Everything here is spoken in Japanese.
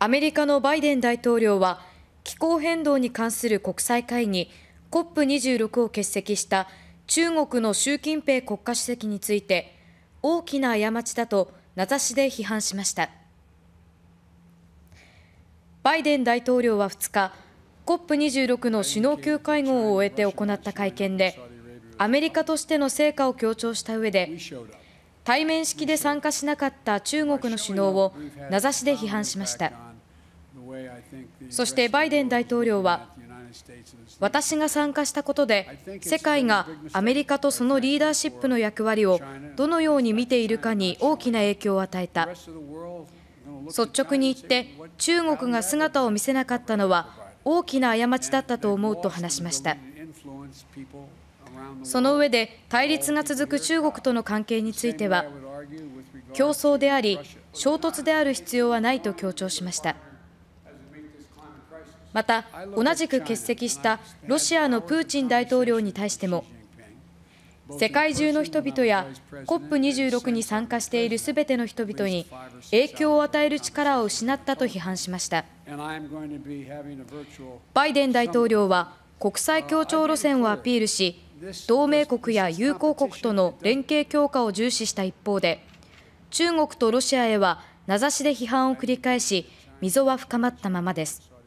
アメリカのバイデン大統領は気候変動に関する国際会議 COP26 を欠席した中国の習近平国家主席について大きな過ちだと名指しで批判しましたバイデン大統領は2日 COP26 の首脳級会合を終えて行った会見でアメリカとしての成果を強調した上で対面式で参加しなかった中国の首脳を名指しで批判しましたそしてバイデン大統領は私が参加したことで世界がアメリカとそのリーダーシップの役割をどのように見ているかに大きな影響を与えた率直に言って中国が姿を見せなかったのは大きな過ちだったと思うと話しました。その上で対立が続く中国との関係については競争であり衝突である必要はないと強調しましたまた同じく欠席したロシアのプーチン大統領に対しても世界中の人々や COP26 に参加しているすべての人々に影響を与える力を失ったと批判しましたバイデン大統領は国際協調路線をアピールし同盟国や友好国との連携強化を重視した一方で、中国とロシアへは名指しで批判を繰り返し、溝は深まったままです。